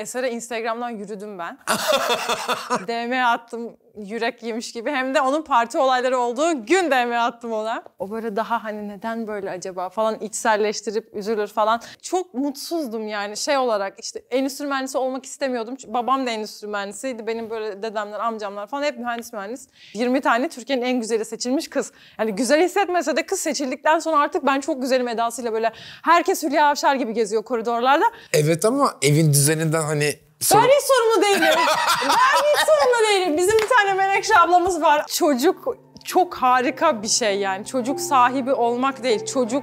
Eser'e Instagram'dan yürüdüm ben. DM attım yürek yemiş gibi hem de onun parti olayları olduğu gün DM attım ona. O böyle daha hani neden böyle acaba falan içselleştirip üzülür falan. Çok mutsuzdum yani şey olarak işte endüstri mühendisi olmak istemiyordum. Çünkü babam da endüstri mühendisiydi. Benim böyle dedemler, amcamlar falan hep mühendis mühendis. 20 tane Türkiye'nin en güzeli seçilmiş kız. Yani güzel hissetmese de kız seçildikten sonra artık ben çok güzelim edasıyla böyle herkes Hülya Avşar gibi geziyor koridorlarda. Evet ama evin düzeninden hani Soru... Ben hiç sorumlu değilim. ben hiç sorumlu değilim. Bizim bir tane Menekşe ablamız var. Çocuk çok harika bir şey yani. Çocuk sahibi olmak değil, çocuk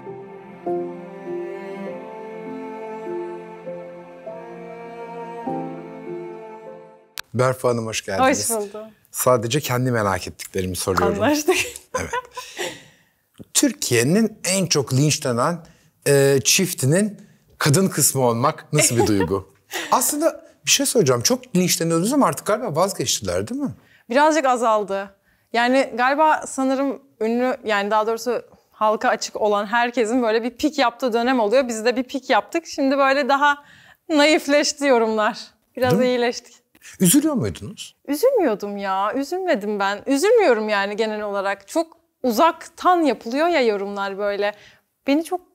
Berfu Hanım hoş geldiniz. Hoş buldum. Sadece kendi merak ettiklerimi soruyorum. Anlaştık. evet. Türkiye'nin en çok linçlenen e, çiftinin kadın kısmı olmak nasıl bir duygu? Aslında bir şey soracağım. Çok linçleniyordunuz ama artık galiba vazgeçtiler değil mi? Birazcık azaldı. Yani galiba sanırım ünlü yani daha doğrusu halka açık olan herkesin böyle bir pik yaptığı dönem oluyor. Biz de bir pik yaptık. Şimdi böyle daha naifleşti yorumlar. Biraz Değil mi? iyileştik. Üzülüyor muydunuz? Üzülmüyordum ya. Üzülmedim ben. Üzülmüyorum yani genel olarak. Çok uzaktan yapılıyor ya yorumlar böyle. Beni çok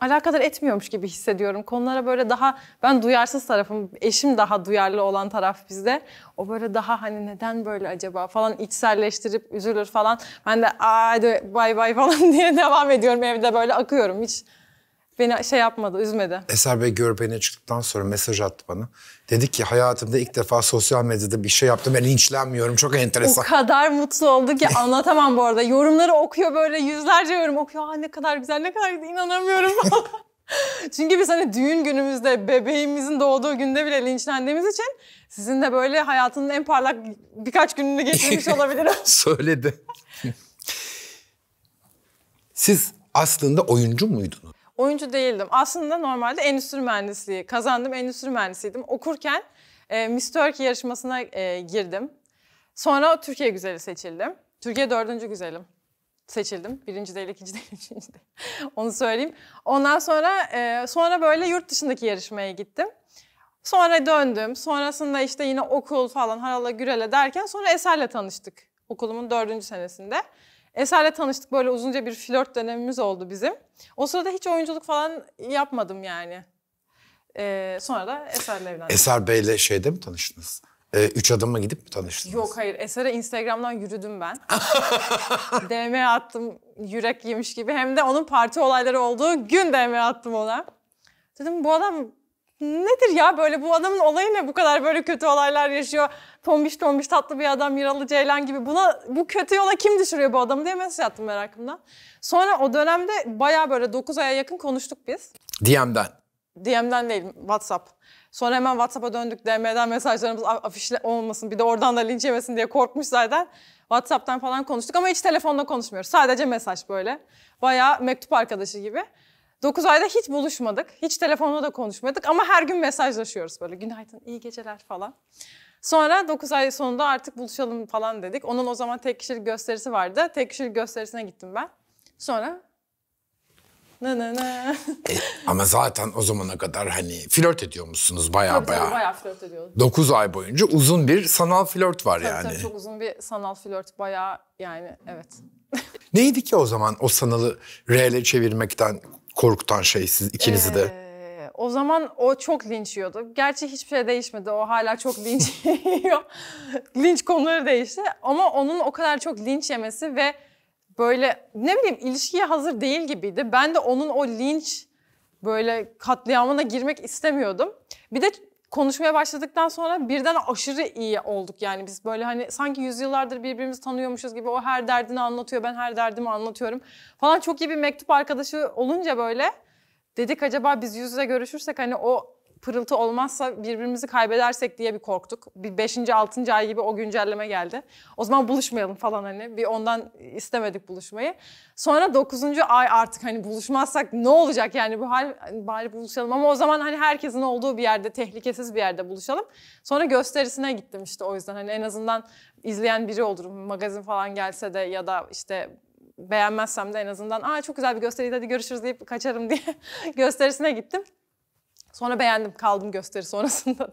alakadar etmiyormuş gibi hissediyorum. Konulara böyle daha ben duyarsız tarafım. Eşim daha duyarlı olan taraf bizde. O böyle daha hani neden böyle acaba falan içselleştirip üzülür falan. Ben de aa de bay bay falan diye devam ediyorum evde böyle akıyorum. Hiç beni şey yapmadı, üzmedi. Eser Bey görbene çıktıktan sonra mesaj attı bana. Dedi ki hayatımda ilk defa sosyal medyada bir şey yaptım ben linçlenmiyorum. Çok enteresan. O kadar mutlu oldu ki anlatamam bu arada. Yorumları okuyor böyle yüzlerce yorum okuyor. Aa, ne kadar güzel, ne kadar güzel inanamıyorum Çünkü biz hani düğün günümüzde bebeğimizin doğduğu günde bile linçlendiğimiz için sizin de böyle hayatının en parlak birkaç gününü geçirmiş olabilirim. Söyledi. Siz aslında oyuncu muydunuz? oyuncu değildim. Aslında normalde endüstri mühendisliği kazandım. Endüstri mühendisiydim. Okurken e, Miss Turkey yarışmasına e, girdim. Sonra Türkiye güzeli seçildim. Türkiye dördüncü güzelim seçildim. Birinci değil, ikinci değil, üçüncü değil. Onu söyleyeyim. Ondan sonra e, sonra böyle yurt dışındaki yarışmaya gittim. Sonra döndüm. Sonrasında işte yine okul falan harala gürele derken sonra Eser'le tanıştık. Okulumun dördüncü senesinde. Eser'le tanıştık böyle uzunca bir flört dönemimiz oldu bizim. O sırada hiç oyunculuk falan yapmadım yani. Ee, sonra da Eser'le evlendim. Eser Bey'le şeyde mi tanıştınız? Ee, üç adıma gidip mi tanıştınız? Yok hayır. Eser'e Instagram'dan yürüdüm ben. DM attım yürek yemiş gibi. Hem de onun parti olayları olduğu gün DM attım ona. Dedim bu adam Nedir ya böyle bu adamın olayı ne bu kadar böyle kötü olaylar yaşıyor. Tombiş tombiş tatlı bir adam Miralı Ceylan gibi. Buna bu kötü yola kim düşürüyor bu adamı diye mesaj attım merakımdan. Sonra o dönemde baya böyle 9 aya yakın konuştuk biz. DM'den. DM'den değil WhatsApp. Sonra hemen WhatsApp'a döndük DM'den mesajlarımız afişle olmasın bir de oradan da linç yemesin diye korkmuş zaten. WhatsApp'tan falan konuştuk ama hiç telefonla konuşmuyoruz. Sadece mesaj böyle. Baya mektup arkadaşı gibi. 9 ayda hiç buluşmadık. Hiç telefonla da konuşmadık ama her gün mesajlaşıyoruz böyle. Günaydın, iyi geceler falan. Sonra 9 ay sonunda artık buluşalım falan dedik. Onun o zaman tek kişilik gösterisi vardı. Tek kişilik gösterisine gittim ben. Sonra Na na na. E, ama zaten o zamana kadar hani flört ediyor musunuz baya tabii, baya? Tabii baya flört ediyoruz. 9 ay boyunca uzun bir sanal flört var tabii, yani. Tabii çok uzun bir sanal flört baya yani evet. Neydi ki o zaman o sanalı reale çevirmekten korkutan şey siz ikinizi ee, de. O zaman o çok linç yiyordu. Gerçi hiçbir şey değişmedi. O hala çok linç yiyor. linç konuları değişti. Ama onun o kadar çok linç yemesi ve böyle ne bileyim ilişkiye hazır değil gibiydi. Ben de onun o linç böyle katliamına girmek istemiyordum. Bir de konuşmaya başladıktan sonra birden aşırı iyi olduk. Yani biz böyle hani sanki yüzyıllardır birbirimizi tanıyormuşuz gibi o her derdini anlatıyor, ben her derdimi anlatıyorum falan çok iyi bir mektup arkadaşı olunca böyle dedik acaba biz yüz yüze görüşürsek hani o pırıltı olmazsa birbirimizi kaybedersek diye bir korktuk. Bir 5. 6. ay gibi o güncelleme geldi. O zaman buluşmayalım falan hani. Bir ondan istemedik buluşmayı. Sonra 9. ay artık hani buluşmazsak ne olacak yani bu hal hani bari buluşalım ama o zaman hani herkesin olduğu bir yerde tehlikesiz bir yerde buluşalım. Sonra gösterisine gittim işte o yüzden hani en azından izleyen biri olurum. Magazin falan gelse de ya da işte beğenmezsem de en azından aa çok güzel bir gösteriydi hadi görüşürüz deyip kaçarım diye gösterisine gittim. Sonra beğendim kaldım gösteri sonrasında da.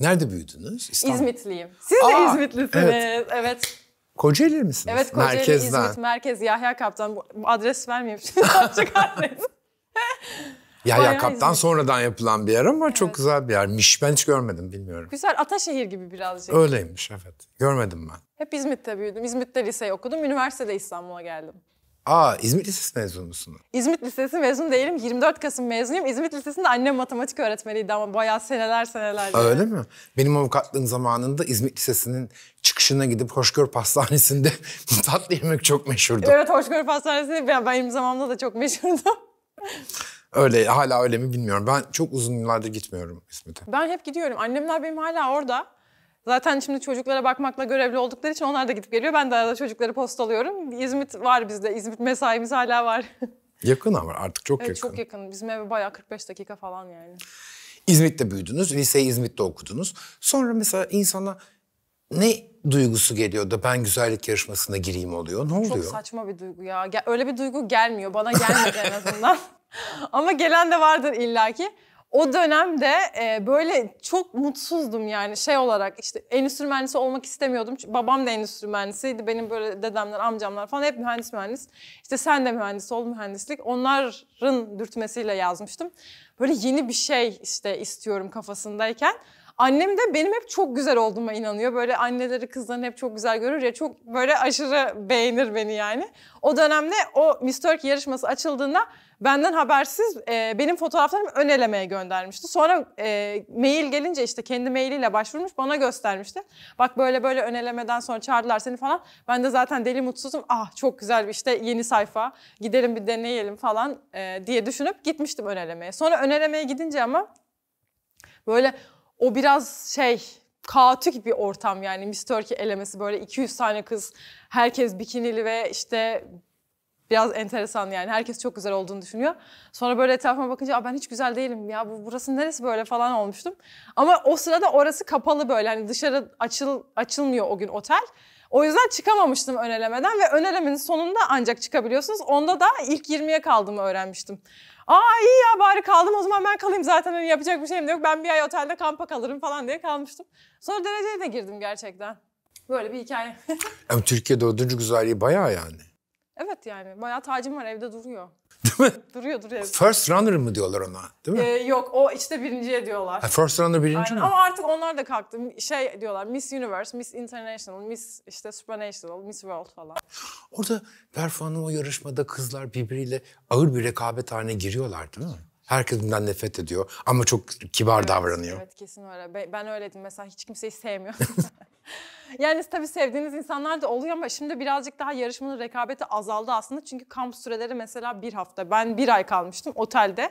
Nerede büyüdünüz? İstanbul. İzmitliyim. Siz de İzmitlisiniz. Evet. evet. Kocaeli misiniz? Evet Kocaeli, Merkezden. İzmit, merkez. Yahya Kaptan. Bu adres vermeyeyim şimdi. Yahya Kaptan İzmit. sonradan yapılan bir yer ama evet. çok güzel bir yer. Miş Ben hiç görmedim bilmiyorum. Güzel Ataşehir gibi birazcık. Öyleymiş evet. Görmedim ben. Hep İzmit'te büyüdüm. İzmit'te liseyi okudum. Üniversitede İstanbul'a geldim. Aa İzmit Lisesi mezunu musun? İzmit Lisesi mezun değilim. 24 Kasım mezunuyum. İzmit Lisesi'nde annem matematik öğretmeniydi ama bayağı seneler seneler. öyle mi? Benim avukatlığım zamanında İzmit Lisesi'nin çıkışına gidip Hoşgör Pastanesi'nde tatlı yemek çok meşhurdu. Evet Hoşgör Pastanesi benim zamanımda da çok meşhurdu. öyle hala öyle mi bilmiyorum. Ben çok uzun yıllardır gitmiyorum İzmit'e. Ben hep gidiyorum. Annemler benim hala orada. Zaten şimdi çocuklara bakmakla görevli oldukları için onlar da gidip geliyor. Ben de arada çocukları alıyorum. İzmit var bizde. İzmit mesaimiz hala var. yakın ama artık çok evet, yakın. Çok yakın. Bizim eve bayağı 45 dakika falan yani. İzmit'te büyüdünüz. Liseyi İzmit'te okudunuz. Sonra mesela insana ne duygusu geliyor da ben güzellik yarışmasına gireyim oluyor? Ne oluyor? Çok saçma bir duygu ya. Öyle bir duygu gelmiyor. Bana gelmedi en azından. Ama gelen de vardır illaki o dönemde e, böyle çok mutsuzdum yani şey olarak işte endüstri mühendisi olmak istemiyordum. Çünkü babam da endüstri mühendisiydi. Benim böyle dedemler, amcamlar falan hep mühendis mühendis. İşte sen de mühendis ol mühendislik. Onların dürtmesiyle yazmıştım. Böyle yeni bir şey işte istiyorum kafasındayken. Annem de benim hep çok güzel olduğuma inanıyor. Böyle anneleri kızlarını hep çok güzel görür ya çok böyle aşırı beğenir beni yani. O dönemde o Miss Turkey yarışması açıldığında benden habersiz e, benim fotoğraflarımı ön elemeye göndermişti. Sonra e, mail gelince işte kendi mailiyle başvurmuş bana göstermişti. Bak böyle böyle ön elemeden sonra çağırdılar seni falan. Ben de zaten deli mutsuzum. Ah çok güzel bir işte yeni sayfa gidelim bir deneyelim falan e, diye düşünüp gitmiştim ön elemeye. Sonra ön elemeye gidince ama böyle o biraz şey kaotik bir ortam yani Miss Turkey elemesi böyle 200 tane kız herkes bikinili ve işte biraz enteresan yani herkes çok güzel olduğunu düşünüyor. Sonra böyle etrafıma bakınca ben hiç güzel değilim ya bu burası neresi böyle falan olmuştum. Ama o sırada orası kapalı böyle hani dışarı açıl açılmıyor o gün otel. O yüzden çıkamamıştım önelemeden ve önelemenin sonunda ancak çıkabiliyorsunuz. Onda da ilk 20'ye kaldığımı öğrenmiştim. Aa iyi ya bari kaldım o zaman ben kalayım zaten hani yapacak bir şeyim de yok. Ben bir ay otelde kampa kalırım falan diye kalmıştım. Sonra dereceye de girdim gerçekten. Böyle bir hikaye. yani Türkiye dördüncü güzelliği bayağı yani. Evet yani bayağı tacım var evde duruyor. Değil mi? Duruyor duruyor. First runner mı diyorlar ona? Değil mi? Ee, yok o işte birinciye diyorlar. Ha, first runner birinci Aynen. mi? Ama artık onlar da kalktı. Şey diyorlar Miss Universe, Miss International, Miss işte Supranational, Miss World falan. Orada performanın o yarışmada kızlar birbiriyle ağır bir rekabet haline giriyorlar değil mi? Herkes bundan nefret ediyor ama çok kibar evet, davranıyor. Evet kesin öyle. Ben öyledim mesela hiç kimseyi sevmiyorum. yani tabii sevdiğiniz insanlar da oluyor ama şimdi birazcık daha yarışmanın rekabeti azaldı aslında. Çünkü kamp süreleri mesela bir hafta. Ben bir ay kalmıştım otelde.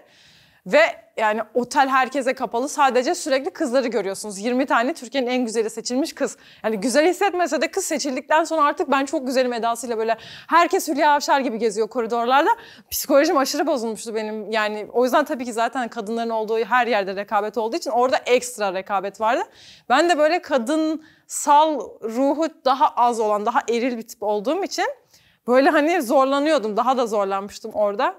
Ve yani otel herkese kapalı. Sadece sürekli kızları görüyorsunuz. 20 tane Türkiye'nin en güzeli seçilmiş kız. Yani güzel hissetmese de kız seçildikten sonra artık ben çok güzelim edasıyla böyle herkes Hülya Avşar gibi geziyor koridorlarda. Psikolojim aşırı bozulmuştu benim. Yani o yüzden tabii ki zaten kadınların olduğu her yerde rekabet olduğu için orada ekstra rekabet vardı. Ben de böyle kadın sal ruhu daha az olan, daha eril bir tip olduğum için böyle hani zorlanıyordum. Daha da zorlanmıştım orada.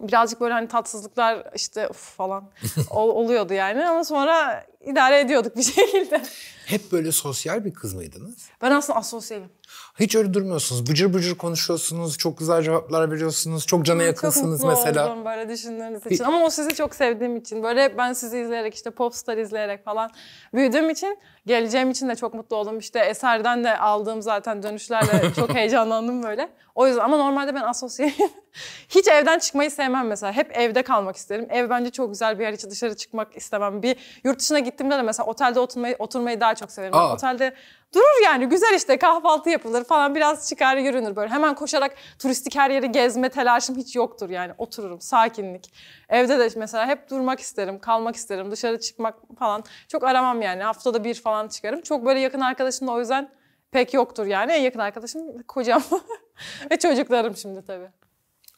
Birazcık böyle hani tatsızlıklar işte uf falan oluyordu yani ama sonra idare ediyorduk bir şekilde. Hep böyle sosyal bir kız mıydınız? Ben aslında asosyalim. Hiç öyle durmuyorsunuz. Bıcır bıcır konuşuyorsunuz. Çok güzel cevaplar veriyorsunuz. Çok cana yakınsınız çok mesela. Çok böyle düşündüğünüz için. Bir... Ama o sizi çok sevdiğim için. Böyle ben sizi izleyerek işte popstar izleyerek falan büyüdüğüm için geleceğim için de çok mutlu oldum. İşte Eser'den de aldığım zaten dönüşlerle çok heyecanlandım böyle. O yüzden ama normalde ben asosyaliyim. Hiç evden çıkmayı sevmem mesela. Hep evde kalmak isterim. Ev bence çok güzel bir yer. Hiç dışarı çıkmak istemem. Bir yurt dışına gittiğimde de mesela otelde oturmayı, oturmayı daha çok severim. Aa. Otelde durur yani güzel işte kahvaltı yapılır falan biraz çıkar yürünür böyle. Hemen koşarak turistik her yeri gezme telaşım hiç yoktur yani otururum sakinlik. Evde de mesela hep durmak isterim, kalmak isterim, dışarı çıkmak falan çok aramam yani haftada bir falan çıkarım. Çok böyle yakın arkadaşımla o yüzden pek yoktur yani en yakın arkadaşım kocam ve çocuklarım şimdi tabii.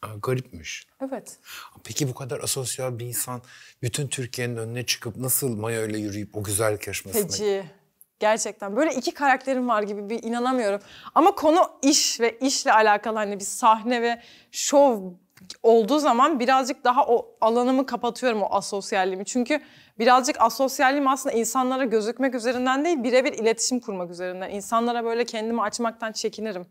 Aa, garipmiş. Evet. Peki bu kadar asosyal bir insan bütün Türkiye'nin önüne çıkıp nasıl Maya öyle yürüyüp o güzellik yarışmasına... Peki. Gerçekten böyle iki karakterim var gibi bir inanamıyorum. Ama konu iş ve işle alakalı hani bir sahne ve şov olduğu zaman birazcık daha o alanımı kapatıyorum o asosyalliğimi. Çünkü birazcık asosyalliğim aslında insanlara gözükmek üzerinden değil birebir iletişim kurmak üzerinden. İnsanlara böyle kendimi açmaktan çekinirim.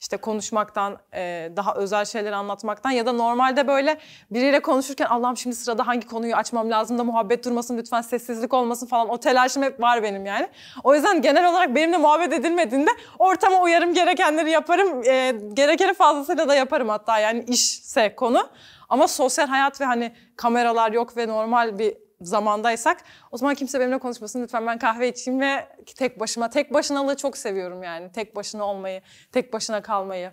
İşte konuşmaktan, e, daha özel şeyleri anlatmaktan ya da normalde böyle biriyle konuşurken Allah'ım şimdi sırada hangi konuyu açmam lazım da muhabbet durmasın lütfen sessizlik olmasın falan o telaşım hep var benim yani. O yüzden genel olarak benimle muhabbet edilmediğinde ortama uyarım gerekenleri yaparım. E, gerekeni fazlasıyla da yaparım hatta yani işse konu. Ama sosyal hayat ve hani kameralar yok ve normal bir zamandaysak o zaman kimse benimle konuşmasın lütfen ben kahve içeyim ve tek başıma tek başınalığı çok seviyorum yani tek başına olmayı tek başına kalmayı.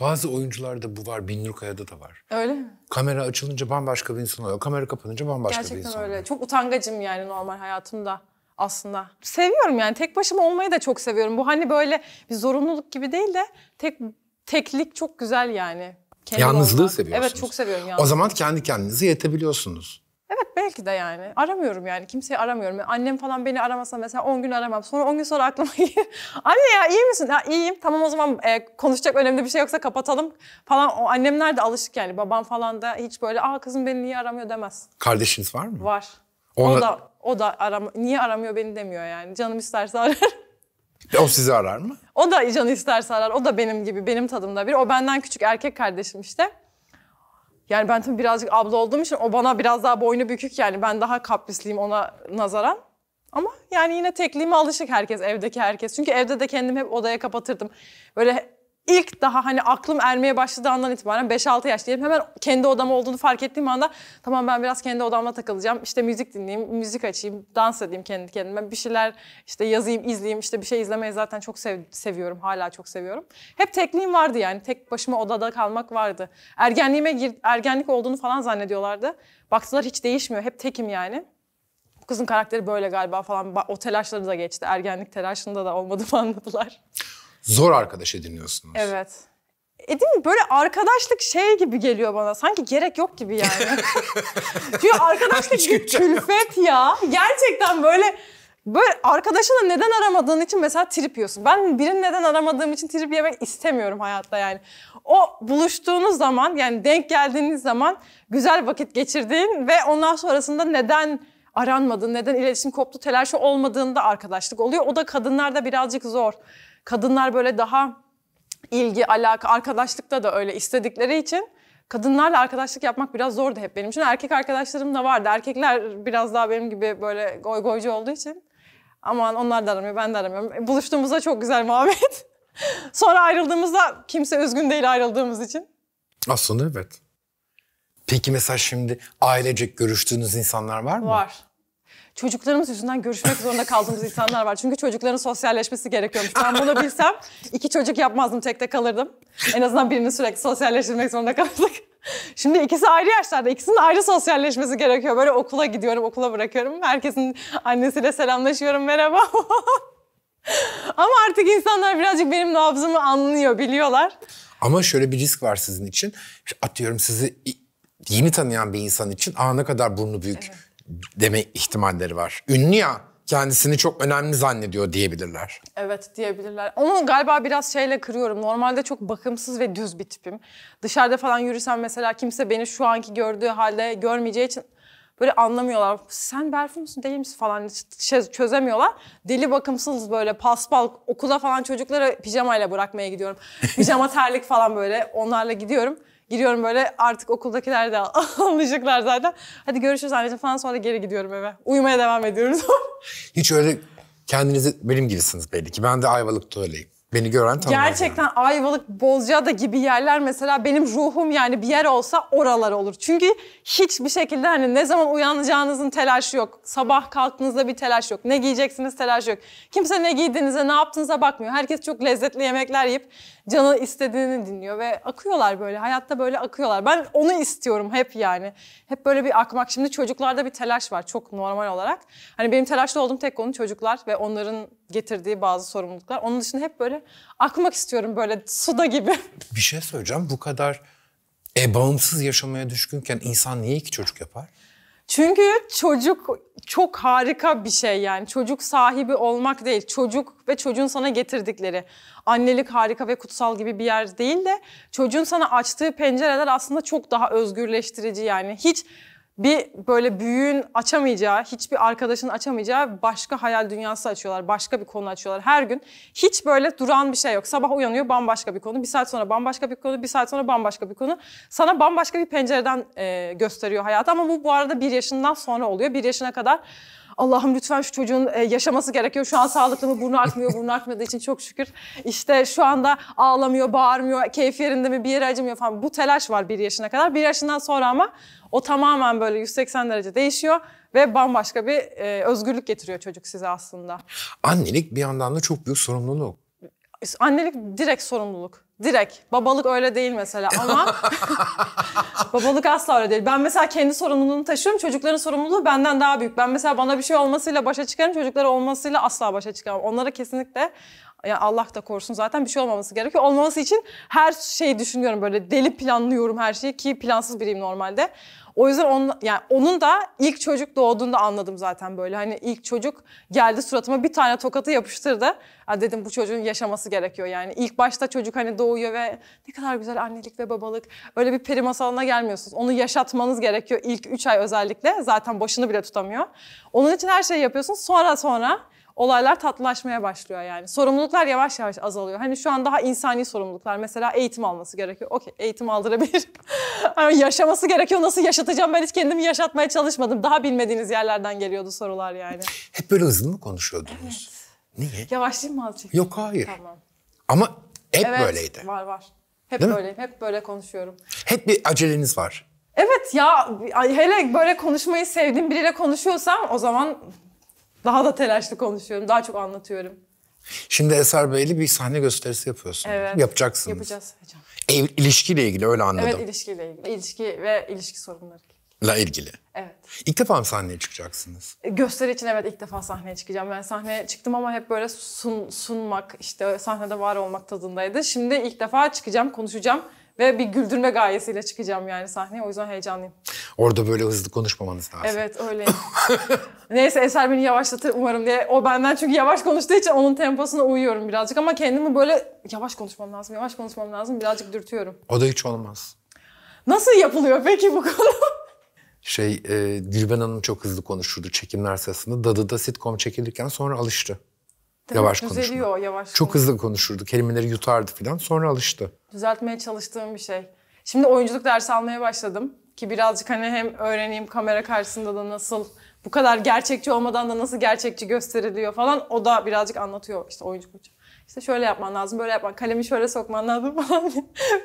Bazı oyuncularda bu var, Binur Kaya'da da var. Öyle mi? Kamera açılınca bambaşka bir insan oluyor, kamera kapanınca bambaşka Gerçekten bir insan öyle. Çok utangacım yani normal hayatımda aslında. Seviyorum yani tek başıma olmayı da çok seviyorum. Bu hani böyle bir zorunluluk gibi değil de tek teklik çok güzel yani. Kendi Yalnızlığı olmak. seviyorsunuz. Evet çok seviyorum yalnız. O zaman kendi kendinizi yetebiliyorsunuz. Evet belki de yani. Aramıyorum yani. Kimseyi aramıyorum. Yani annem falan beni aramasa mesela 10 gün aramam. Sonra 10 gün sonra aklıma geliyor. Anne ya iyi misin? Ya iyiyim. Tamam o zaman e, konuşacak önemli bir şey yoksa kapatalım falan. O annemler de alışık yani. Babam falan da hiç böyle aa kızım beni niye aramıyor demez. Kardeşiniz var mı? Var. Ona... O da o da aram niye aramıyor beni demiyor yani. Canım isterse arar. o sizi arar mı? O da canı isterse arar. O da benim gibi, benim tadımda bir O benden küçük erkek kardeşim işte. Yani ben tabii birazcık abla olduğum için o bana biraz daha boynu bükük yani ben daha kaprisliyim ona nazaran. Ama yani yine tekliğime alışık herkes, evdeki herkes. Çünkü evde de kendimi hep odaya kapatırdım. Böyle ilk daha hani aklım ermeye başladığı andan itibaren 5-6 yaş diyelim hemen kendi odam olduğunu fark ettiğim anda tamam ben biraz kendi odamla takılacağım. işte müzik dinleyeyim, müzik açayım, dans edeyim kendi kendime. Bir şeyler işte yazayım, izleyeyim. işte bir şey izlemeyi zaten çok sev seviyorum. Hala çok seviyorum. Hep tekliğim vardı yani. Tek başıma odada kalmak vardı. Ergenliğime gir ergenlik olduğunu falan zannediyorlardı. Baktılar hiç değişmiyor. Hep tekim yani bu kızın karakteri böyle galiba falan. O telaşları da geçti. Ergenlik telaşında da olmadı anladılar zor arkadaş ediniyorsunuz. Evet. Edin böyle arkadaşlık şey gibi geliyor bana. Sanki gerek yok gibi yani. Çünkü arkadaşlık bir külfet ya. Gerçekten böyle Böyle arkadaşını neden aramadığın için mesela trip yiyorsun. Ben birini neden aramadığım için trip yemek istemiyorum hayatta yani. O buluştuğunuz zaman yani denk geldiğiniz zaman güzel vakit geçirdiğin ve ondan sonrasında neden aranmadın, neden iletişim koptu, telaşı olmadığında arkadaşlık oluyor. O da kadınlarda birazcık zor kadınlar böyle daha ilgi, alaka, arkadaşlıkta da öyle istedikleri için kadınlarla arkadaşlık yapmak biraz zordu hep benim için. Erkek arkadaşlarım da vardı. Erkekler biraz daha benim gibi böyle goy goycu olduğu için. Aman onlar da aramıyor, ben de aramıyorum. E, buluştuğumuzda çok güzel muhabbet. Sonra ayrıldığımızda kimse üzgün değil ayrıldığımız için. Aslında evet. Peki mesela şimdi ailecek görüştüğünüz insanlar var mı? Var çocuklarımız yüzünden görüşmek zorunda kaldığımız insanlar var. Çünkü çocukların sosyalleşmesi gerekiyormuş. Ben bunu bilsem iki çocuk yapmazdım, tekte kalırdım. En azından birini sürekli sosyalleştirmek zorunda kaldık. Şimdi ikisi ayrı yaşlarda. ikisinin ayrı sosyalleşmesi gerekiyor. Böyle okula gidiyorum, okula bırakıyorum. Herkesin annesiyle selamlaşıyorum. Merhaba. Ama artık insanlar birazcık benim nabzımı anlıyor, biliyorlar. Ama şöyle bir risk var sizin için. Atıyorum sizi yeni tanıyan bir insan için aa kadar burnu büyük. Evet deme ihtimalleri var. Ünlü ya kendisini çok önemli zannediyor diyebilirler. Evet diyebilirler. Onu galiba biraz şeyle kırıyorum. Normalde çok bakımsız ve düz bir tipim. Dışarıda falan yürüsem mesela kimse beni şu anki gördüğü halde görmeyeceği için böyle anlamıyorlar. Sen Berfu musun değil misin falan çözemiyorlar. Deli bakımsız böyle paspal okula falan çocuklara pijamayla bırakmaya gidiyorum. Pijama terlik falan böyle onlarla gidiyorum. Giriyorum böyle artık okuldakiler de anlayacaklar zaten. Hadi görüşürüz anneciğim falan sonra geri gidiyorum eve. Uyumaya devam ediyoruz. Hiç öyle kendinizi benim gibisiniz belli ki. Ben de Ayvalık'ta öyleyim. Beni gören tanımaz Gerçekten yani. Ayvalık, Bozcaada gibi yerler mesela benim ruhum yani bir yer olsa oralar olur. Çünkü hiçbir şekilde hani ne zaman uyanacağınızın telaşı yok. Sabah kalktığınızda bir telaş yok. Ne giyeceksiniz telaş yok. Kimse ne giydiğinize, ne yaptığınıza bakmıyor. Herkes çok lezzetli yemekler yiyip canı istediğini dinliyor ve akıyorlar böyle. Hayatta böyle akıyorlar. Ben onu istiyorum hep yani. Hep böyle bir akmak. Şimdi çocuklarda bir telaş var çok normal olarak. Hani benim telaşlı olduğum tek konu çocuklar ve onların getirdiği bazı sorumluluklar. Onun dışında hep böyle akmak istiyorum böyle suda gibi. Bir şey söyleyeceğim. Bu kadar e, bağımsız yaşamaya düşkünken insan niye iki çocuk yapar? Çünkü çocuk çok harika bir şey yani. Çocuk sahibi olmak değil, çocuk ve çocuğun sana getirdikleri. Annelik harika ve kutsal gibi bir yer değil de çocuğun sana açtığı pencereler aslında çok daha özgürleştirici yani. Hiç bir böyle büyüğün açamayacağı, hiçbir arkadaşın açamayacağı başka hayal dünyası açıyorlar. Başka bir konu açıyorlar her gün. Hiç böyle duran bir şey yok. Sabah uyanıyor bambaşka bir konu, bir saat sonra bambaşka bir konu, bir saat sonra bambaşka bir konu. Sana bambaşka bir pencereden e, gösteriyor hayatı ama bu bu arada bir yaşından sonra oluyor. Bir yaşına kadar Allah'ım lütfen şu çocuğun e, yaşaması gerekiyor. Şu an sağlıklı mı? Burnu akmıyor. Burnu akmadığı için çok şükür. İşte şu anda ağlamıyor, bağırmıyor, keyfi yerinde mi, bir yere acımıyor falan. Bu telaş var bir yaşına kadar. Bir yaşından sonra ama o tamamen böyle 180 derece değişiyor ve bambaşka bir e, özgürlük getiriyor çocuk size aslında. Annelik bir yandan da çok büyük sorumluluk. Annelik direkt sorumluluk. Direkt. Babalık öyle değil mesela ama babalık asla öyle değil. Ben mesela kendi sorumluluğunu taşıyorum. Çocukların sorumluluğu benden daha büyük. Ben mesela bana bir şey olmasıyla başa çıkarım. Çocuklara olmasıyla asla başa çıkamam. Onlara kesinlikle yani Allah da korusun zaten bir şey olmaması gerekiyor. Olmaması için her şeyi düşünüyorum böyle deli planlıyorum her şeyi ki plansız biriyim normalde. O yüzden on, yani onun da ilk çocuk doğduğunda anladım zaten böyle. Hani ilk çocuk geldi suratıma bir tane tokatı yapıştırdı. Ya dedim bu çocuğun yaşaması gerekiyor yani. ilk başta çocuk hani doğuyor ve ne kadar güzel annelik ve babalık. Öyle bir peri masalına gelmiyorsunuz. Onu yaşatmanız gerekiyor ilk üç ay özellikle. Zaten başını bile tutamıyor. Onun için her şeyi yapıyorsunuz. Sonra sonra olaylar tatlılaşmaya başlıyor yani. Sorumluluklar yavaş yavaş azalıyor. Hani şu an daha insani sorumluluklar. Mesela eğitim alması gerekiyor. Okey eğitim aldırabilirim. hani yaşaması gerekiyor. Nasıl yaşatacağım ben hiç kendimi yaşatmaya çalışmadım. Daha bilmediğiniz yerlerden geliyordu sorular yani. Hep böyle hızlı mı konuşuyordunuz? Evet. Niye? Yavaşlayayım mı azıcık? Yok hayır. Tamam. Ama hep evet, böyleydi. Var var. Hep Değil böyleyim. Mi? Hep böyle konuşuyorum. Hep bir aceleniz var. Evet ya hele böyle konuşmayı sevdiğim biriyle konuşuyorsam o zaman daha da telaşlı konuşuyorum. Daha çok anlatıyorum. Şimdi Eser Bey'li bir sahne gösterisi yapıyorsun. Evet. Yapacaksınız. Yapacağız hocam. Ev, ilişkiyle ilgili öyle anladım. Evet ilişkiyle ilgili. İlişki ve ilişki sorunları. La ilgili. Evet. İlk defa mı sahneye çıkacaksınız? E, gösteri için evet ilk defa sahneye çıkacağım. Ben sahneye çıktım ama hep böyle sun, sunmak, işte sahnede var olmak tadındaydı. Şimdi ilk defa çıkacağım, konuşacağım. Ve bir güldürme gayesiyle çıkacağım yani sahneye. O yüzden heyecanlıyım. Orada böyle hızlı konuşmamanız lazım. Evet öyle. Neyse eser beni yavaşlatır umarım diye. O benden çünkü yavaş konuştuğu için onun temposuna uyuyorum birazcık. Ama kendimi böyle yavaş konuşmam lazım, yavaş konuşmam lazım. Birazcık dürtüyorum. O da hiç olmaz. Nasıl yapılıyor peki bu konu? Şey, e, Gülben Hanım çok hızlı konuşurdu çekimler sırasında. Dadı'da sitcom çekilirken sonra alıştı. Tabii yavaş konuşuyor. yavaş. Çok konuşma. hızlı konuşurdu. Kelimeleri yutardı falan. Sonra alıştı. Düzeltmeye çalıştığım bir şey. Şimdi oyunculuk dersi almaya başladım. Ki birazcık hani hem öğreneyim kamera karşısında da nasıl bu kadar gerçekçi olmadan da nasıl gerçekçi gösteriliyor falan. O da birazcık anlatıyor işte oyunculuk için. İşte şöyle yapman lazım, böyle yapman, kalemi şöyle sokman lazım falan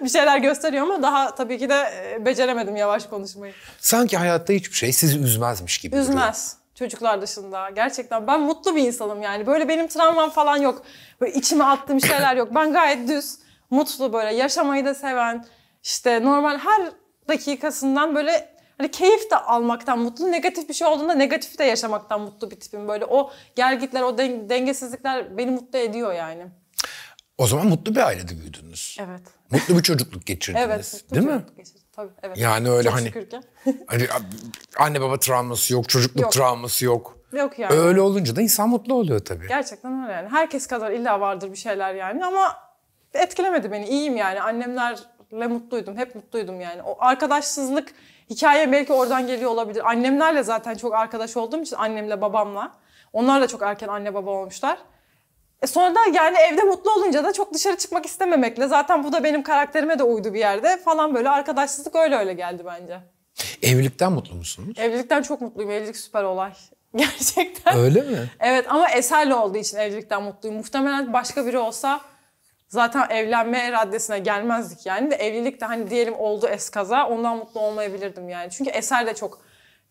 bir şeyler gösteriyor ama daha tabii ki de e, beceremedim yavaş konuşmayı. Sanki hayatta hiçbir şey sizi üzmezmiş gibi. Üzmez. Duruyor. Çocuklar dışında. Gerçekten ben mutlu bir insanım yani. Böyle benim travmam falan yok. Böyle içime attığım şeyler yok. Ben gayet düz, mutlu böyle yaşamayı da seven, işte normal her dakikasından böyle hani keyif de almaktan mutlu, negatif bir şey olduğunda negatif de yaşamaktan mutlu bir tipim. Böyle o gergitler, o dengesizlikler beni mutlu ediyor yani. O zaman mutlu bir ailede büyüdünüz. Evet. Mutlu bir çocukluk geçirdiniz. evet, mutlu değil mi? Geçirdim. Tabii evet. Yani öyle Çok hani, hani anne baba travması yok, çocukluk yok. travması yok. Yok yani. Öyle olunca da insan mutlu oluyor tabii. Gerçekten öyle yani. Herkes kadar illa vardır bir şeyler yani ama etkilemedi beni. İyiyim yani. Annemlerle mutluydum. Hep mutluydum yani. O arkadaşsızlık hikaye belki oradan geliyor olabilir. Annemlerle zaten çok arkadaş olduğum için annemle babamla. Onlar da çok erken anne baba olmuşlar. E sonra da yani evde mutlu olunca da çok dışarı çıkmak istememekle zaten bu da benim karakterime de uydu bir yerde falan böyle arkadaşsızlık öyle öyle geldi bence. Evlilikten mutlu musunuz? Evlilikten çok mutluyum. Evlilik süper olay. Gerçekten. Öyle mi? Evet ama eserle olduğu için evlilikten mutluyum. Muhtemelen başka biri olsa zaten evlenme raddesine gelmezdik yani. Ve evlilik de hani diyelim oldu eskaza ondan mutlu olmayabilirdim yani. Çünkü eser de çok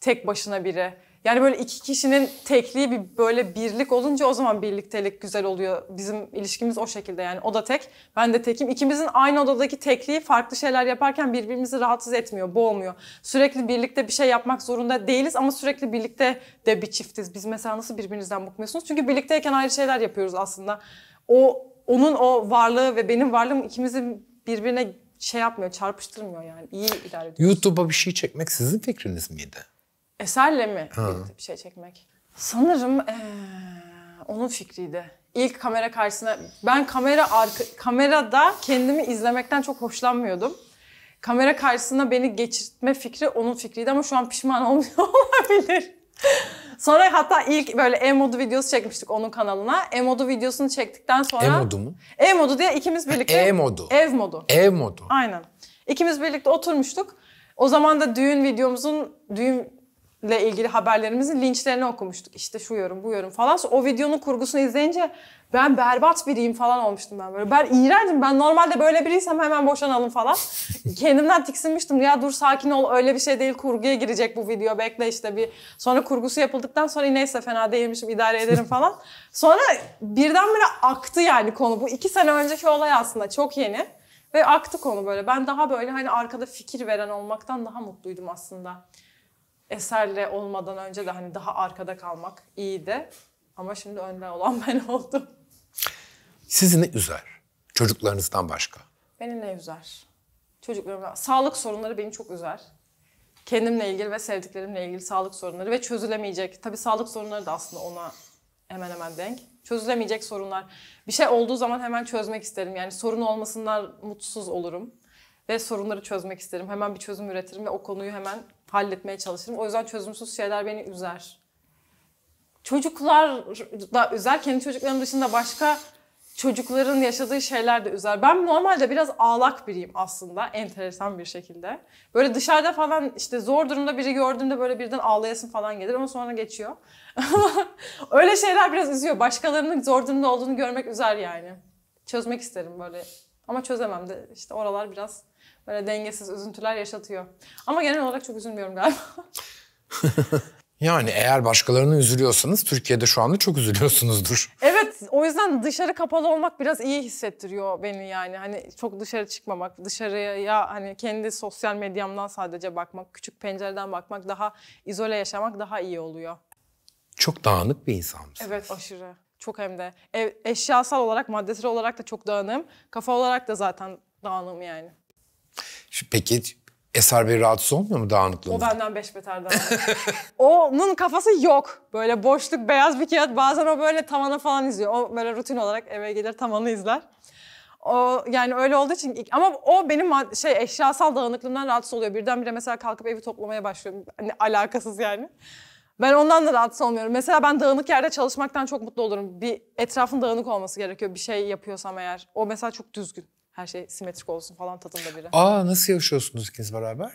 tek başına biri. Yani böyle iki kişinin tekliği bir böyle birlik olunca o zaman birliktelik güzel oluyor. Bizim ilişkimiz o şekilde yani. O da tek, ben de tekim. İkimizin aynı odadaki tekliği farklı şeyler yaparken birbirimizi rahatsız etmiyor, boğmuyor. Sürekli birlikte bir şey yapmak zorunda değiliz ama sürekli birlikte de bir çiftiz. Biz mesela nasıl birbirinizden bıkmıyorsunuz? Çünkü birlikteyken ayrı şeyler yapıyoruz aslında. O onun o varlığı ve benim varlığım ikimizin birbirine şey yapmıyor, çarpıştırmıyor yani. İyi ilerliyor. YouTube'a bir şey çekmek sizin fikriniz miydi? Eserle mi ha. bir şey çekmek? Sanırım ee, onun fikriydi. İlk kamera karşısına ben kamera arka, kamerada kendimi izlemekten çok hoşlanmıyordum. Kamera karşısına beni geçirtme fikri onun fikriydi ama şu an pişman olmuyor olabilir. Sonra hatta ilk böyle E-modu videosu çekmiştik onun kanalına. E-modu videosunu çektikten sonra... E-modu mu? E-modu diye ikimiz birlikte... E-modu. Ev modu. Ev modu. Aynen. İkimiz birlikte oturmuştuk. O zaman da düğün videomuzun, düğün ile ilgili haberlerimizin linçlerini okumuştuk. İşte şu yorum, bu yorum falan. Sonra o videonun kurgusunu izleyince ben berbat biriyim falan olmuştum ben böyle. Ben iğrendim. Ben normalde böyle biriysem hemen boşanalım falan. Kendimden tiksinmiştim. Ya dur sakin ol. Öyle bir şey değil. Kurguya girecek bu video. Bekle işte bir. Sonra kurgusu yapıldıktan sonra neyse fena değilmişim. idare ederim falan. Sonra birdenbire aktı yani konu. Bu iki sene önceki olay aslında. Çok yeni. Ve aktı konu böyle. Ben daha böyle hani arkada fikir veren olmaktan daha mutluydum aslında eserle olmadan önce de hani daha arkada kalmak iyiydi. Ama şimdi önde olan ben oldum. Sizi ne üzer? Çocuklarınızdan başka. Beni ne üzer? Çocuklarımla sağlık sorunları beni çok üzer. Kendimle ilgili ve sevdiklerimle ilgili sağlık sorunları ve çözülemeyecek. Tabii sağlık sorunları da aslında ona hemen hemen denk. Çözülemeyecek sorunlar. Bir şey olduğu zaman hemen çözmek isterim. Yani sorun olmasından mutsuz olurum ve sorunları çözmek isterim. Hemen bir çözüm üretirim ve o konuyu hemen halletmeye çalışırım. O yüzden çözümsüz şeyler beni üzer. Çocuklar da üzer. Kendi çocuklarım dışında başka çocukların yaşadığı şeyler de üzer. Ben normalde biraz ağlak biriyim aslında enteresan bir şekilde. Böyle dışarıda falan işte zor durumda biri gördüğümde böyle birden ağlayasın falan gelir ama sonra geçiyor. Öyle şeyler biraz üzüyor. Başkalarının zor durumda olduğunu görmek üzer yani. Çözmek isterim böyle ama çözemem de işte oralar biraz böyle dengesiz üzüntüler yaşatıyor. Ama genel olarak çok üzülmüyorum galiba. Yani eğer başkalarını üzülüyorsanız Türkiye'de şu anda çok üzülüyorsunuzdur. Evet o yüzden dışarı kapalı olmak biraz iyi hissettiriyor beni yani. Hani çok dışarı çıkmamak, dışarıya hani kendi sosyal medyamdan sadece bakmak, küçük pencereden bakmak, daha izole yaşamak daha iyi oluyor. Çok dağınık bir insansın. Evet aşırı. Çok hem de. Ev, eşyasal olarak, maddesel olarak da çok dağınım. Kafa olarak da zaten dağınım yani. Peki Eser Bey rahatsız olmuyor mu dağınıklığında? O benden beş beter daha. Onun kafası yok. Böyle boşluk, beyaz bir kağıt. Bazen o böyle tavanı falan izliyor. O böyle rutin olarak eve gelir tavanı izler. O yani öyle olduğu için ama o benim şey eşyasal dağınıklığımdan rahatsız oluyor. Birdenbire mesela kalkıp evi toplamaya başlıyorum. Hani alakasız yani. Ben ondan da rahatsız olmuyorum. Mesela ben dağınık yerde çalışmaktan çok mutlu olurum. Bir etrafın dağınık olması gerekiyor bir şey yapıyorsam eğer. O mesela çok düzgün. Her şey simetrik olsun falan tadında biri. Aa nasıl yaşıyorsunuz ikiniz beraber?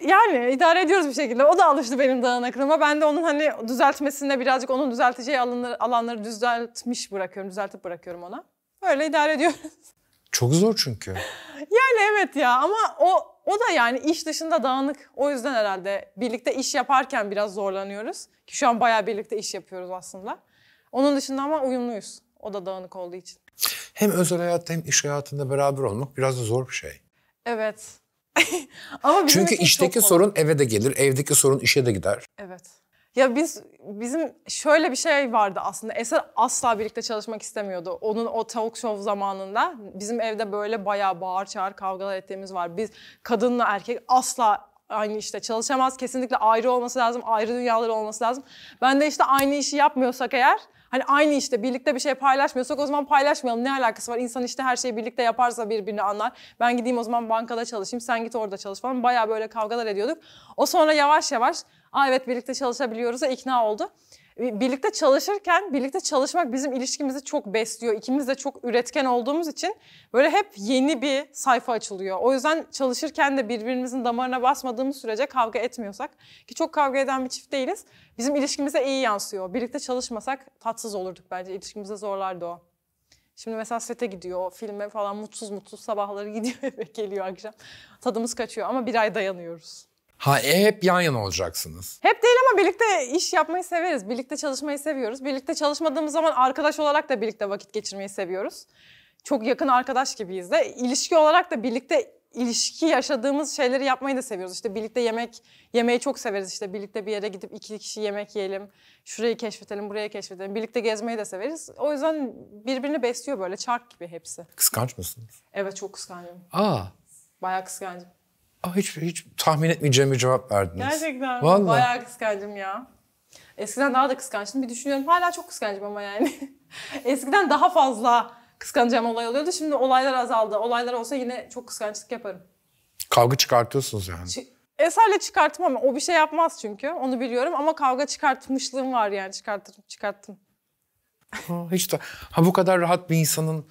Yani idare ediyoruz bir şekilde. O da alıştı benim dağınaklığıma. Ben de onun hani düzeltmesinde birazcık onun düzelteceği alanları, alanları düzeltmiş bırakıyorum. Düzeltip bırakıyorum ona. Öyle idare ediyoruz. Çok zor çünkü. yani evet ya ama o o da yani iş dışında dağınık. O yüzden herhalde birlikte iş yaparken biraz zorlanıyoruz. Ki şu an bayağı birlikte iş yapıyoruz aslında. Onun dışında ama uyumluyuz. O da dağınık olduğu için hem özel hayatta hem iş hayatında beraber olmak biraz da zor bir şey. Evet. Ama bizim Çünkü işteki çok sorun eve de gelir, evdeki sorun işe de gider. Evet. Ya biz bizim şöyle bir şey vardı aslında. Eser asla birlikte çalışmak istemiyordu. Onun o talk show zamanında bizim evde böyle bayağı bağır çağır kavgalar ettiğimiz var. Biz kadınla erkek asla aynı işte çalışamaz. Kesinlikle ayrı olması lazım. Ayrı dünyaları olması lazım. Ben de işte aynı işi yapmıyorsak eğer Hani aynı işte birlikte bir şey paylaşmıyorsak o zaman paylaşmayalım. Ne alakası var? İnsan işte her şeyi birlikte yaparsa birbirini anlar. Ben gideyim o zaman bankada çalışayım, sen git orada çalış falan. Bayağı böyle kavgalar ediyorduk. O sonra yavaş yavaş, aa evet birlikte çalışabiliyoruz'a ikna oldu birlikte çalışırken birlikte çalışmak bizim ilişkimizi çok besliyor. İkimiz de çok üretken olduğumuz için böyle hep yeni bir sayfa açılıyor. O yüzden çalışırken de birbirimizin damarına basmadığımız sürece kavga etmiyorsak ki çok kavga eden bir çift değiliz. Bizim ilişkimize iyi yansıyor. Birlikte çalışmasak tatsız olurduk bence. İlişkimize zorlardı o. Şimdi mesela sete gidiyor, filme falan mutsuz mutsuz sabahları gidiyor eve geliyor akşam. Tadımız kaçıyor ama bir ay dayanıyoruz. Ha e, hep yan yana olacaksınız. Hep değil ama birlikte iş yapmayı severiz. Birlikte çalışmayı seviyoruz. Birlikte çalışmadığımız zaman arkadaş olarak da birlikte vakit geçirmeyi seviyoruz. Çok yakın arkadaş gibiyiz de. İlişki olarak da birlikte ilişki yaşadığımız şeyleri yapmayı da seviyoruz. İşte birlikte yemek yemeyi çok severiz. İşte birlikte bir yere gidip iki kişi yemek yiyelim. Şurayı keşfetelim, buraya keşfetelim. Birlikte gezmeyi de severiz. O yüzden birbirini besliyor böyle çark gibi hepsi. Kıskanç mısınız? Evet çok kıskancım. Aa. Bayağı kıskancım. Aa, hiç, hiç tahmin etmeyeceğim bir cevap verdiniz. Gerçekten. Vallahi. Bayağı kıskandım ya. Eskiden daha da kıskançtım. Bir düşünüyorum hala çok kıskancım ama yani. Eskiden daha fazla kıskanacağım olay oluyordu. Şimdi olaylar azaldı. Olaylar olsa yine çok kıskançlık yaparım. Kavga çıkartıyorsunuz yani. Ç- Eserle çıkartmam. O bir şey yapmaz çünkü. Onu biliyorum ama kavga çıkartmışlığım var yani. çıkarttım çıkarttım. ha, hiç de. Ha bu kadar rahat bir insanın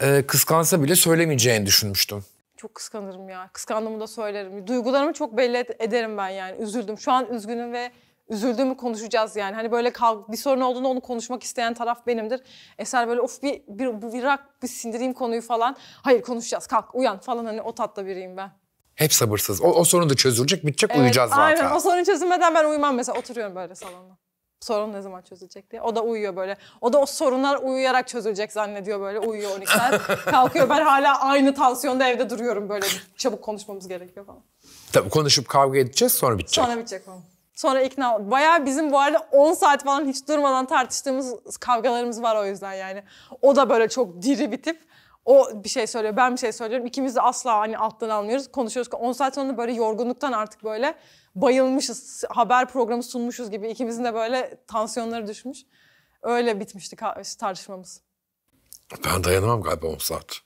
e, kıskansa bile söylemeyeceğini düşünmüştüm. Çok kıskanırım ya. Kıskandığımı da söylerim. Duygularımı çok belli ederim ben yani. Üzüldüm. Şu an üzgünüm ve üzüldüğümü konuşacağız yani. Hani böyle kavga, bir sorun olduğunda onu konuşmak isteyen taraf benimdir. Eser böyle of bir, bir, bir virak bir sindireyim konuyu falan. Hayır konuşacağız kalk uyan falan hani o tatlı biriyim ben. Hep sabırsız. O, o sorun da çözülecek, bitecek, evet, uyuyacağız zaten. Aynen. O sorun çözülmeden ben uyumam mesela. Oturuyorum böyle salonda sorun ne zaman çözülecek diye. O da uyuyor böyle. O da o sorunlar uyuyarak çözülecek zannediyor böyle. Uyuyor 12 saat. Kalkıyor ben hala aynı tansiyonda evde duruyorum böyle. Çabuk konuşmamız gerekiyor falan. Tabii konuşup kavga edeceğiz sonra bitecek. Sonra bitecek falan. Sonra ikna Bayağı bizim bu arada 10 saat falan hiç durmadan tartıştığımız kavgalarımız var o yüzden yani. O da böyle çok diri bitip, O bir şey söylüyor, ben bir şey söylüyorum. İkimiz de asla hani alttan almıyoruz. Konuşuyoruz. 10 saat sonra böyle yorgunluktan artık böyle bayılmışız, haber programı sunmuşuz gibi ikimizin de böyle tansiyonları düşmüş. Öyle bitmişti tartışmamız. Ben dayanamam galiba 10 saat.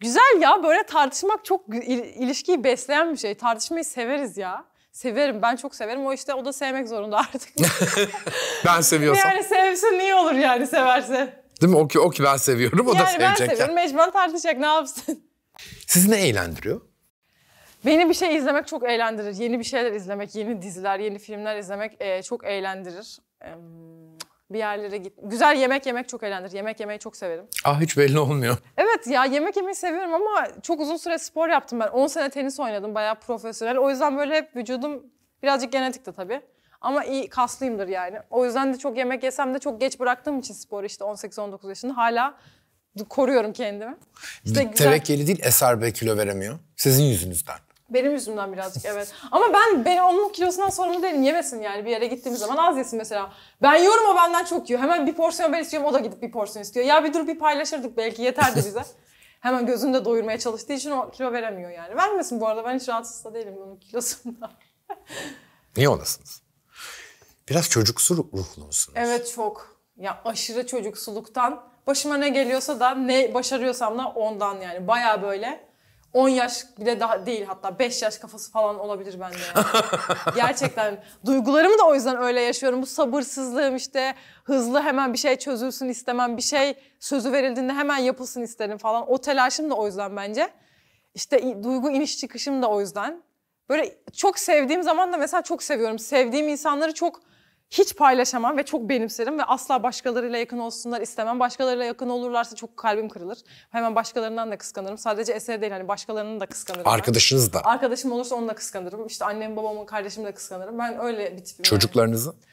Güzel ya böyle tartışmak çok ilişkiyi besleyen bir şey. Tartışmayı severiz ya. Severim ben çok severim. O işte o da sevmek zorunda artık. ben seviyorsam. Yani sevsin iyi olur yani severse. Değil mi? O ki, o ki ben seviyorum o yani da sevecek. Yani ben seviyorum yani. mecburen tartışacak ne yapsın. Sizi ne eğlendiriyor? Beni bir şey izlemek çok eğlendirir. Yeni bir şeyler izlemek, yeni diziler, yeni filmler izlemek e, çok eğlendirir. E, bir yerlere git. Güzel yemek yemek çok eğlendirir. Yemek yemeyi çok severim. Ah hiç belli olmuyor. Evet ya yemek yemeyi seviyorum ama çok uzun süre spor yaptım ben. 10 sene tenis oynadım bayağı profesyonel. O yüzden böyle hep vücudum birazcık genetik de tabii. Ama iyi kaslıyımdır yani. O yüzden de çok yemek yesem de çok geç bıraktığım için spor işte 18-19 yaşında hala koruyorum kendimi. İşte güzel... Tevekkeli değil Eser kilo veremiyor. Sizin yüzünüzden. Benim yüzümden birazcık evet. Ama ben, ben onun kilosundan sorumlu değilim. Yemesin yani bir yere gittiğimiz zaman az yesin mesela. Ben yiyorum o benden çok yiyor. Hemen bir porsiyon ben istiyorum o da gidip bir porsiyon istiyor. Ya bir dur bir paylaşırdık belki yeterdi bize. Hemen gözünde doyurmaya çalıştığı için o kilo veremiyor yani. Vermesin bu arada ben hiç rahatsız da değilim onun kilosundan. Niye olasınız? Biraz çocuksu ruhlu Evet çok. Ya aşırı çocuksuluktan başıma ne geliyorsa da ne başarıyorsam da ondan yani. Baya böyle 10 yaş bile daha değil hatta 5 yaş kafası falan olabilir bende yani. Gerçekten duygularımı da o yüzden öyle yaşıyorum. Bu sabırsızlığım işte hızlı hemen bir şey çözülsün istemem. Bir şey sözü verildiğinde hemen yapılsın isterim falan. O telaşım da o yüzden bence. İşte duygu iniş çıkışım da o yüzden. Böyle çok sevdiğim zaman da mesela çok seviyorum. Sevdiğim insanları çok hiç paylaşamam ve çok benimserim ve asla başkalarıyla yakın olsunlar istemem. Başkalarıyla yakın olurlarsa çok kalbim kırılır. Hemen başkalarından da kıskanırım. Sadece eser değil hani başkalarının da kıskanırım. Arkadaşınız ben. da. Arkadaşım olursa onu da kıskanırım. İşte annem, babamın, kardeşimi de kıskanırım. Ben öyle bir tipim. Çocuklarınızı? Yani.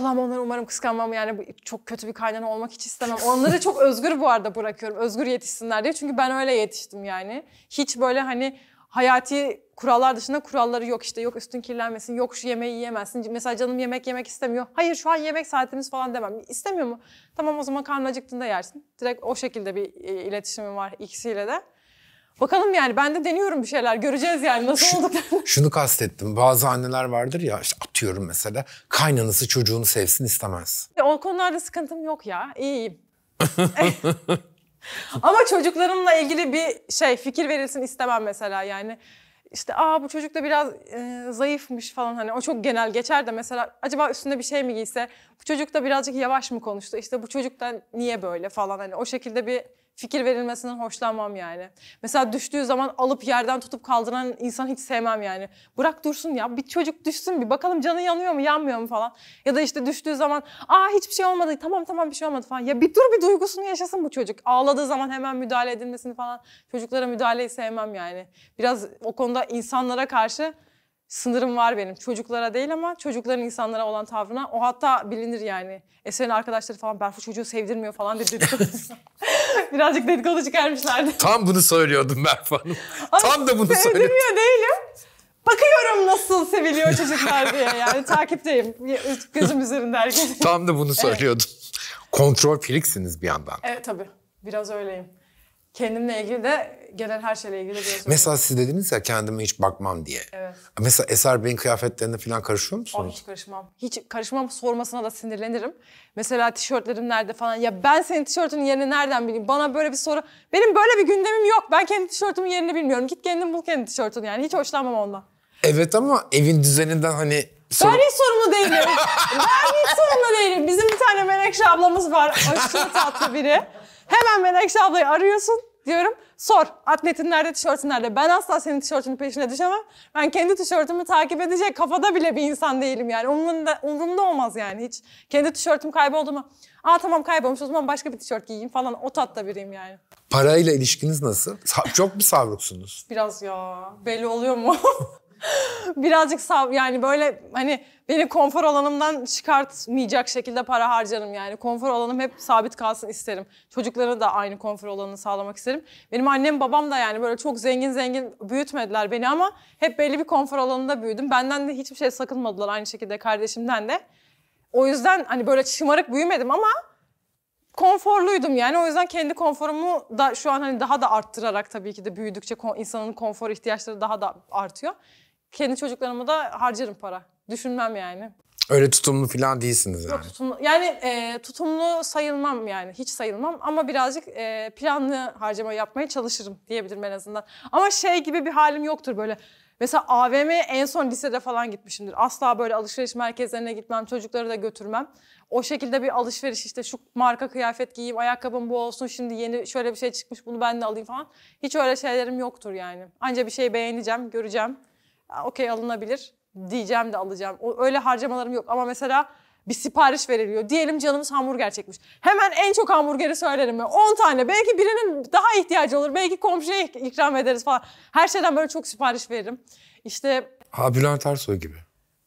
Allah'ım onları umarım kıskanmam yani çok kötü bir kaynana olmak hiç istemem. Onları çok özgür bu arada bırakıyorum. Özgür yetişsinler diye. Çünkü ben öyle yetiştim yani. Hiç böyle hani hayati kurallar dışında kuralları yok işte yok üstün kirlenmesin yok şu yemeği yiyemezsin mesela canım yemek yemek istemiyor hayır şu an yemek saatimiz falan demem istemiyor mu tamam o zaman karnın acıktığında yersin direkt o şekilde bir e, iletişimim var ikisiyle de bakalım yani ben de deniyorum bir şeyler göreceğiz yani nasıl şu, olduklarını. Şunu kastettim bazı anneler vardır ya işte atıyorum mesela kaynanası çocuğunu sevsin istemez. E, o konularda sıkıntım yok ya iyiyim. Ama çocuklarımla ilgili bir şey fikir verilsin istemem mesela yani. İşte aa bu çocuk da biraz e, zayıfmış falan hani o çok genel geçer de mesela acaba üstünde bir şey mi giyse bu çocuk da birazcık yavaş mı konuştu işte bu çocuk da niye böyle falan hani o şekilde bir fikir verilmesinden hoşlanmam yani. Mesela düştüğü zaman alıp yerden tutup kaldıran insan hiç sevmem yani. Bırak dursun ya bir çocuk düşsün bir bakalım canı yanıyor mu yanmıyor mu falan. Ya da işte düştüğü zaman aa hiçbir şey olmadı tamam tamam bir şey olmadı falan. Ya bir dur bir duygusunu yaşasın bu çocuk. Ağladığı zaman hemen müdahale edilmesini falan çocuklara müdahaleyi sevmem yani. Biraz o konuda insanlara karşı sınırım var benim. Çocuklara değil ama çocukların insanlara olan tavrına. O hatta bilinir yani. Eser'in arkadaşları falan Berfu çocuğu sevdirmiyor falan dedi. Birazcık dedikodu çıkarmışlardı. Tam bunu söylüyordum Berfu Hanım. Tam da bunu söylüyordum. Sevdirmiyor değilim. Bakıyorum nasıl seviliyor çocuklar diye yani takipteyim. Gözüm üzerinde herkes. Tam da bunu söylüyordum. Evet. Kontrol filiksiniz bir yandan. Evet tabii. Biraz öyleyim. Kendimle ilgili de gelen her şeyle ilgili bir Mesela siz dediniz ya kendime hiç bakmam diye. Evet. Mesela Eser Bey'in kıyafetlerine falan karışıyor musunuz? Ay oh, hiç karışmam. Hiç karışmam sormasına da sinirlenirim. Mesela tişörtlerim nerede falan. Ya ben senin tişörtünün yerini nereden bileyim? Bana böyle bir soru. Benim böyle bir gündemim yok. Ben kendi tişörtümün yerini bilmiyorum. Git kendin bul kendi tişörtünü yani. Hiç hoşlanmam ondan. Evet ama evin düzeninden hani Sor... Ben hiç sorumlu değilim. ben hiç sorumlu değilim. Bizim bir tane Menekşe ablamız var. Aşırı tatlı biri. Hemen Menekşe ablayı arıyorsun diyorum. Sor atletin nerede, tişörtün nerede? Ben asla senin tişörtünün peşine düşemem. Ben kendi tişörtümü takip edecek kafada bile bir insan değilim yani. Umurumda, umurumda olmaz yani hiç. Kendi tişörtüm kayboldu mu? Aa tamam kaybolmuş o zaman başka bir tişört giyeyim falan. O tatta biriyim yani. Parayla ilişkiniz nasıl? Çok mu savruksunuz? Biraz ya. Belli oluyor mu? Birazcık sav yani böyle hani beni konfor alanımdan çıkartmayacak şekilde para harcarım yani. Konfor alanım hep sabit kalsın isterim. Çocuklara da aynı konfor alanını sağlamak isterim. Benim annem babam da yani böyle çok zengin zengin büyütmediler beni ama hep belli bir konfor alanında büyüdüm. Benden de hiçbir şey sakınmadılar aynı şekilde kardeşimden de. O yüzden hani böyle şımarık büyümedim ama konforluydum yani. O yüzden kendi konforumu da şu an hani daha da arttırarak tabii ki de büyüdükçe insanın konfor ihtiyaçları daha da artıyor. Kendi çocuklarıma da harcarım para. Düşünmem yani. Öyle tutumlu falan değilsiniz yani. Yok tutumlu. Yani e, tutumlu sayılmam yani. Hiç sayılmam ama birazcık e, planlı harcama yapmaya çalışırım diyebilirim en azından. Ama şey gibi bir halim yoktur böyle. Mesela AVM'ye en son lisede falan gitmişimdir. Asla böyle alışveriş merkezlerine gitmem, çocukları da götürmem. O şekilde bir alışveriş işte şu marka kıyafet giyeyim, ayakkabım bu olsun, şimdi yeni şöyle bir şey çıkmış bunu ben de alayım falan. Hiç öyle şeylerim yoktur yani. Anca bir şey beğeneceğim, göreceğim okey alınabilir diyeceğim de alacağım. öyle harcamalarım yok ama mesela bir sipariş veriliyor. Diyelim canımız hamburger çekmiş. Hemen en çok hamburgeri söylerim ben. 10 tane. Belki birinin daha ihtiyacı olur. Belki komşuya ikram ederiz falan. Her şeyden böyle çok sipariş veririm. İşte... Ha Bülent Ersoy gibi.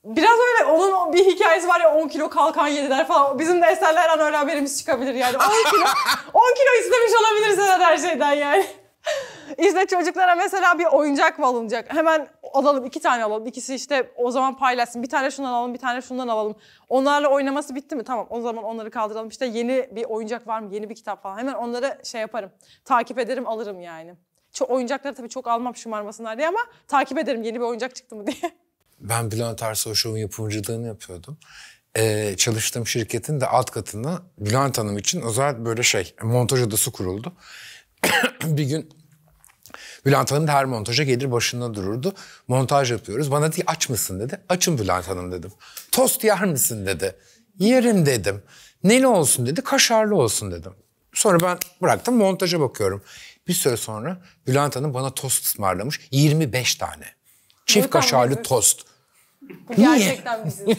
Biraz öyle onun bir hikayesi var ya 10 kilo kalkan yediler falan. Bizim de eserler an öyle haberimiz çıkabilir yani. 10 kilo, 10 kilo istemiş olabiliriz her şeyden yani. işte çocuklara mesela bir oyuncak mı alınacak? Hemen alalım, iki tane alalım. İkisi işte o zaman paylaşsın. Bir tane şundan alalım, bir tane şundan alalım. Onlarla oynaması bitti mi? Tamam o zaman onları kaldıralım. İşte yeni bir oyuncak var mı? Yeni bir kitap falan. Hemen onları şey yaparım. Takip ederim, alırım yani. Çok, oyuncakları tabii çok almam şımarmasınlar diye ama takip ederim yeni bir oyuncak çıktı mı diye. Ben Bülent Ersoy Show'un yapımcılığını yapıyordum ee, çalıştığım şirketin de alt katında Bülent Hanım için özel böyle şey montaj odası kuruldu. bir gün Bülent Hanım her montaja gelir başında dururdu. Montaj yapıyoruz. Bana dedi aç mısın dedi. Açım Bülent Hanım dedim. Tost yer misin dedi. Yerim dedim. Neli olsun dedi. Kaşarlı olsun dedim. Sonra ben bıraktım montaja bakıyorum. Bir süre sonra Bülent Hanım bana tost ısmarlamış. 25 tane. Çift ne kaşarlı tam tost. Bu gerçekten biziz.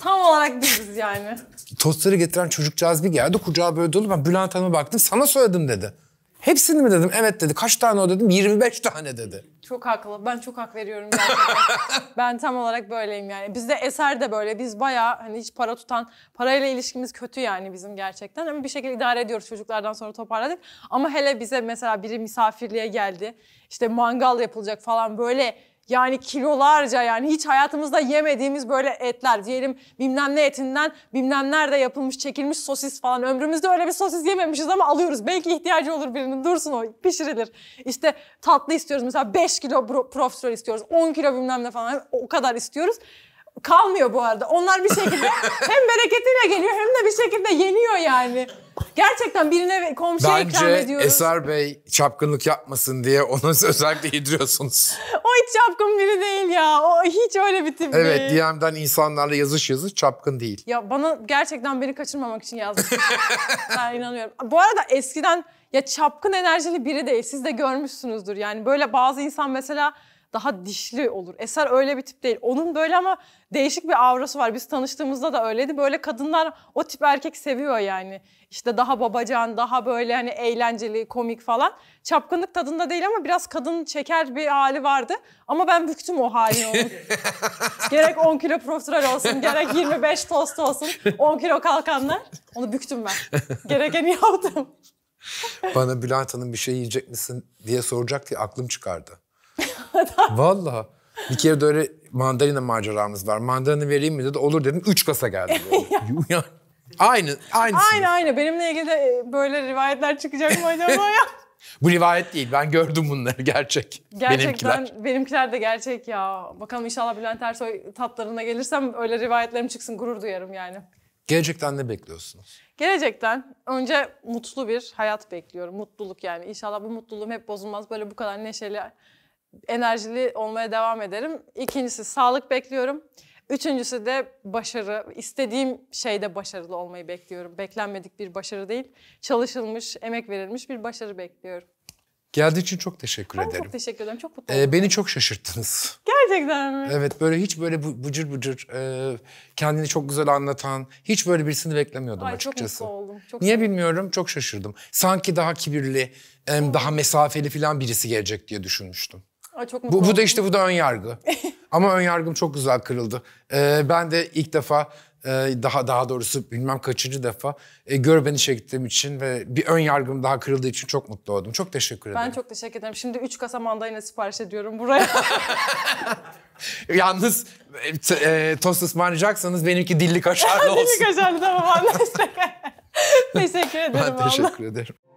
tam olarak biziz yani. Tostları getiren çocukcağız bir geldi. Kucağı böyle dolu. Ben Bülent Hanım'a baktım. Sana söyledim dedi. Hepsini mi dedim? Evet dedi. Kaç tane o dedim? 25 tane dedi. Çok haklı. Ben çok hak veriyorum gerçekten. ben tam olarak böyleyim yani. Bizde eser de böyle. Biz bayağı hani hiç para tutan, parayla ilişkimiz kötü yani bizim gerçekten. Ama bir şekilde idare ediyoruz çocuklardan sonra toparladık. Ama hele bize mesela biri misafirliğe geldi. İşte mangal yapılacak falan böyle yani kilolarca yani hiç hayatımızda yemediğimiz böyle etler diyelim bilmem ne etinden bilmem nerede yapılmış çekilmiş sosis falan ömrümüzde öyle bir sosis yememişiz ama alıyoruz. Belki ihtiyacı olur birinin dursun o pişirilir. İşte tatlı istiyoruz mesela 5 kilo profiterol istiyoruz 10 kilo bilmem ne falan o kadar istiyoruz kalmıyor bu arada. Onlar bir şekilde hem bereketiyle geliyor hem de bir şekilde yeniyor yani. Gerçekten birine komşuya Bence ikram ediyoruz. Bence Eser Bey çapkınlık yapmasın diye onu özellikle yediriyorsunuz. o hiç çapkın biri değil ya. O hiç öyle bir tip evet, değil. Evet DM'den insanlarla yazış yazış çapkın değil. Ya bana gerçekten beni kaçırmamak için yazmış. ben inanıyorum. Bu arada eskiden ya çapkın enerjili biri değil. Siz de görmüşsünüzdür. Yani böyle bazı insan mesela daha dişli olur. Eser öyle bir tip değil. Onun böyle ama değişik bir avrası var. Biz tanıştığımızda da öyleydi. Böyle kadınlar o tip erkek seviyor yani. İşte daha babacan, daha böyle hani eğlenceli, komik falan. Çapkınlık tadında değil ama biraz kadın çeker bir hali vardı. Ama ben büktüm o hali onu. gerek 10 kilo profiterol olsun, gerek 25 tost olsun. 10 kilo kalkanlar. Onu büktüm ben. Gerekeni yaptım. Bana Bülent Hanım bir şey yiyecek misin diye soracak diye aklım çıkardı. Valla. Bir kere de öyle mandalina maceramız var. Mandalina vereyim mi dedi. Olur dedim. Üç kasa geldi. Aynı, aynı. Aynı aynı. Benimle ilgili de e, böyle rivayetler çıkacak mı acaba ya? Bu rivayet değil. Ben gördüm bunları. Gerçek. Gerçekten benimkiler. benimkiler de gerçek ya. Bakalım inşallah Bülent Ersoy tatlarına gelirsem öyle rivayetlerim çıksın. Gurur duyarım yani. Gelecekten ne bekliyorsunuz? Gelecekten önce mutlu bir hayat bekliyorum. Mutluluk yani. İnşallah bu mutluluğum hep bozulmaz. Böyle bu kadar neşeli enerjili olmaya devam ederim. İkincisi sağlık bekliyorum. Üçüncüsü de başarı. İstediğim şeyde başarılı olmayı bekliyorum. Beklenmedik bir başarı değil. Çalışılmış, emek verilmiş bir başarı bekliyorum. Geldiği için çok teşekkür ben ederim. Çok teşekkür ederim. Çok mutlu Ee, beni çok şaşırttınız. Gerçekten mi? Evet böyle hiç böyle bu, bucur bucur e, kendini çok güzel anlatan hiç böyle birisini beklemiyordum Ay, açıkçası. Çok mutlu oldum. Çok Niye bilmiyorum çok şaşırdım. Sanki daha kibirli, em, daha mesafeli falan birisi gelecek diye düşünmüştüm. Ay çok mutlu bu, bu da işte bu da ön yargı. Ama ön yargım çok güzel kırıldı. Ee, ben de ilk defa e, daha daha doğrusu bilmem kaçıncı defa e, gör beni çektiğim için ve bir ön yargım daha kırıldığı için çok mutlu oldum. Çok teşekkür ederim. Ben çok teşekkür ederim. Şimdi 3 kasa mandalina sipariş ediyorum buraya. Yalnız e, e, tost ısmarlayacaksanız benimki dilli kaşarlı olsun. dilli kaşarlı tamam anlaştık. teşekkür ederim. Ben teşekkür ederim.